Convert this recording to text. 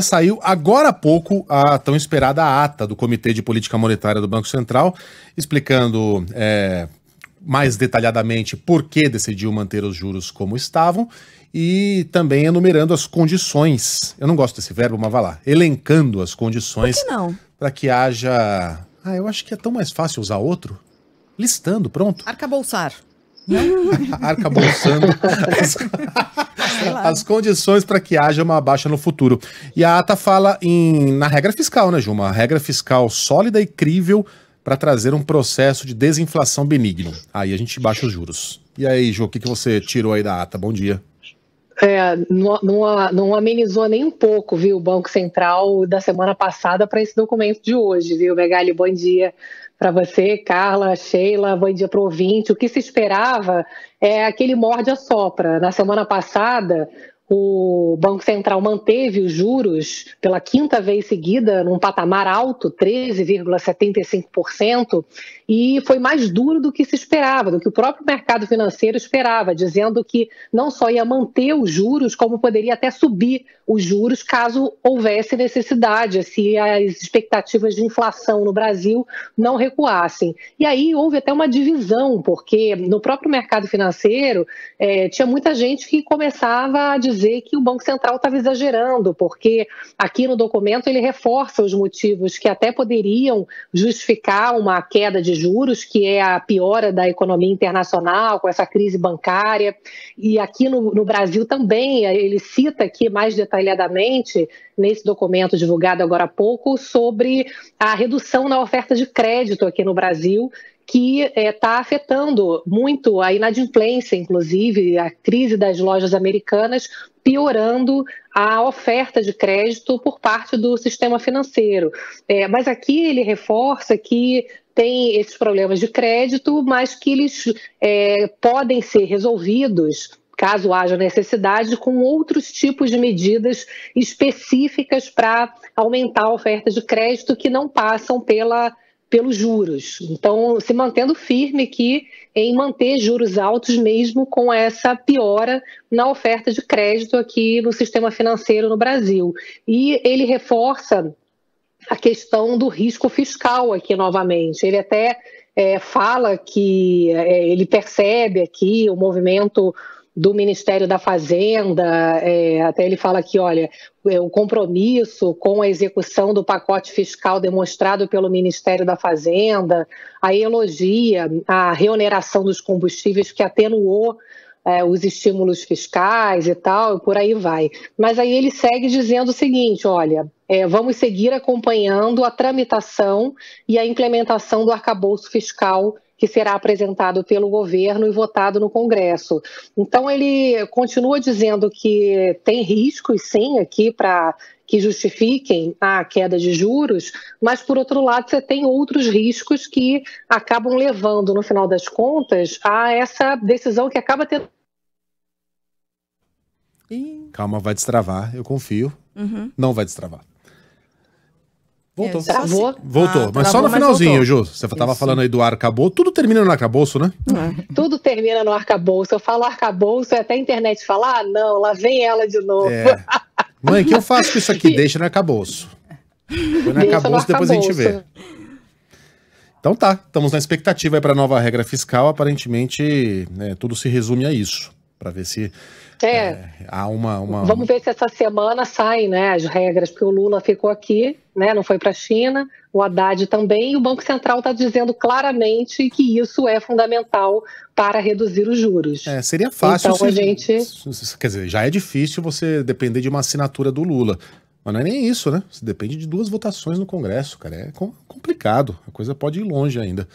saiu agora há pouco a tão esperada ata do Comitê de Política Monetária do Banco Central, explicando é, mais detalhadamente por que decidiu manter os juros como estavam e também enumerando as condições. Eu não gosto desse verbo, mas vai lá. Elencando as condições para que haja. Ah, eu acho que é tão mais fácil usar outro. Listando, pronto. Arca Arcabolsando. as condições para que haja uma baixa no futuro. E a ata fala em, na regra fiscal, né, Ju? Uma regra fiscal sólida e crível para trazer um processo de desinflação benigno. Aí a gente baixa os juros. E aí, Ju, o que, que você tirou aí da ata? Bom dia. É, não, não, não, amenizou nem um pouco, viu, o Banco Central da semana passada para esse documento de hoje, viu, Megali? Bom dia para você, Carla, Sheila, bom dia para o ouvinte. O que se esperava é aquele morde a sopra. Na semana passada, o Banco Central manteve os juros pela quinta vez seguida num patamar alto, 13,75%, e foi mais duro do que se esperava, do que o próprio mercado financeiro esperava, dizendo que não só ia manter os juros, como poderia até subir os juros caso houvesse necessidade, se as expectativas de inflação no Brasil não recuassem. E aí houve até uma divisão, porque no próprio mercado financeiro eh, tinha muita gente que começava a dizer dizer que o Banco Central estava exagerando, porque aqui no documento ele reforça os motivos que até poderiam justificar uma queda de juros, que é a piora da economia internacional, com essa crise bancária. E aqui no, no Brasil também, ele cita aqui mais detalhadamente, nesse documento divulgado agora há pouco, sobre a redução na oferta de crédito aqui no Brasil, que está é, tá afetando muito a inadimplência, inclusive a crise das lojas americanas, piorando a oferta de crédito por parte do sistema financeiro. É, mas aqui ele reforça que tem esses problemas de crédito, mas que eles é, podem ser resolvidos caso haja necessidade, com outros tipos de medidas específicas para aumentar a oferta de crédito que não passam pela pelos juros. Então, se mantendo firme aqui em manter juros altos mesmo com essa piora na oferta de crédito aqui no sistema financeiro no Brasil. E ele reforça a questão do risco fiscal aqui novamente. Ele até é, fala que é, ele percebe aqui o movimento do Ministério da Fazenda, é, até ele fala que, olha, é, o compromisso com a execução do pacote fiscal demonstrado pelo Ministério da Fazenda, aí elogia a reoneração dos combustíveis que atenuou é, os estímulos fiscais e tal, e por aí vai. Mas aí ele segue dizendo o seguinte: olha, é, vamos seguir acompanhando a tramitação e a implementação do arcabouço fiscal que será apresentado pelo governo e votado no Congresso. Então, ele continua dizendo que tem riscos, sim, aqui para que justifiquem a queda de juros, mas por outro lado você tem outros riscos que acabam levando, no final das contas, a essa decisão que acaba tendo. Calma, vai destravar, eu confio. Uhum. Não vai destravar. Voltou. É, Voltou, ah, tá mas só no finalzinho, Ju. Você estava falando aí do arcabouço. Tudo termina no arcabouço, né? É. Tudo termina no arcabouço. Eu falo arcabouço e é até a internet fala, ah, não, lá vem ela de novo. É. Mãe, o que eu faço com isso aqui? Deixa no arcabouço. Põe no Deixa arcabouço, depois a gente vê. Então tá, estamos na expectativa para a nova regra fiscal. Aparentemente, né, tudo se resume a isso. Para ver se até. É, há uma, uma, Vamos ver se essa semana saem né, as regras, porque o Lula ficou aqui, né, não foi para a China, o Haddad também, e o Banco Central está dizendo claramente que isso é fundamental para reduzir os juros. É, seria fácil. Então se, a gente. Quer dizer, já é difícil você depender de uma assinatura do Lula. Mas não é nem isso, né? Você depende de duas votações no Congresso, cara. É complicado. A coisa pode ir longe ainda.